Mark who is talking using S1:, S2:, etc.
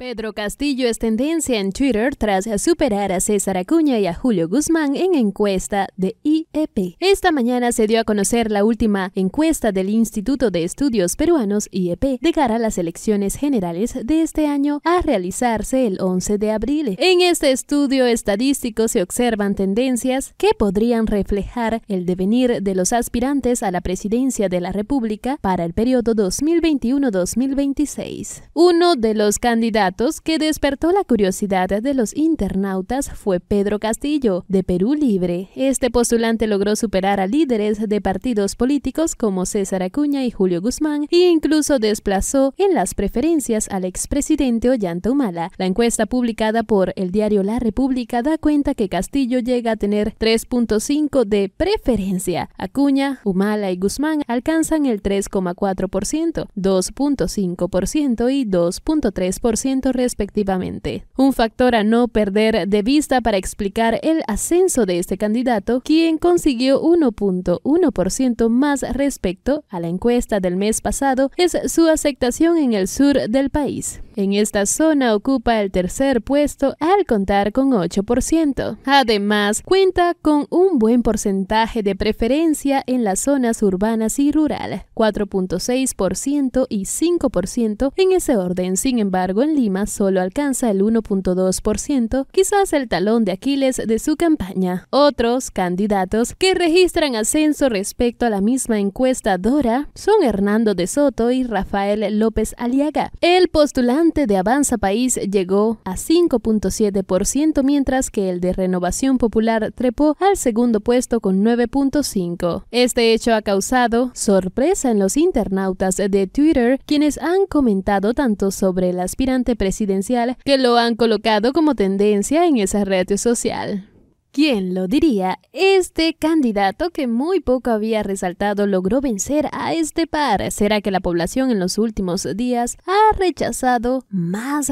S1: Pedro Castillo es tendencia en Twitter tras superar a César Acuña y a Julio Guzmán en encuesta de IEP. Esta mañana se dio a conocer la última encuesta del Instituto de Estudios Peruanos IEP de cara a las elecciones generales de este año a realizarse el 11 de abril. En este estudio estadístico se observan tendencias que podrían reflejar el devenir de los aspirantes a la presidencia de la República para el periodo 2021-2026. Uno de los candidatos que despertó la curiosidad de los internautas fue Pedro Castillo, de Perú Libre. Este postulante logró superar a líderes de partidos políticos como César Acuña y Julio Guzmán e incluso desplazó en las preferencias al expresidente Ollanta Humala. La encuesta publicada por el diario La República da cuenta que Castillo llega a tener 3.5 de preferencia. Acuña, Humala y Guzmán alcanzan el 3,4%, 2.5% y 2.3% respectivamente. Un factor a no perder de vista para explicar el ascenso de este candidato, quien consiguió 1.1% más respecto a la encuesta del mes pasado, es su aceptación en el sur del país. En esta zona ocupa el tercer puesto al contar con 8%. Además, cuenta con un buen porcentaje de preferencia en las zonas urbanas y rural, 4.6% y 5% en ese orden. Sin embargo, en Lima, solo alcanza el 1.2%, quizás el talón de Aquiles de su campaña. Otros candidatos que registran ascenso respecto a la misma encuesta Dora son Hernando de Soto y Rafael López Aliaga. El postulante de Avanza País llegó a 5.7% mientras que el de Renovación Popular trepó al segundo puesto con 9.5. Este hecho ha causado sorpresa en los internautas de Twitter, quienes han comentado tanto sobre el aspirante presidencial que lo han colocado como tendencia en esa red social. ¿Quién lo diría? Este candidato que muy poco había resaltado logró vencer a este par. ¿Será que la población en los últimos días ha rechazado más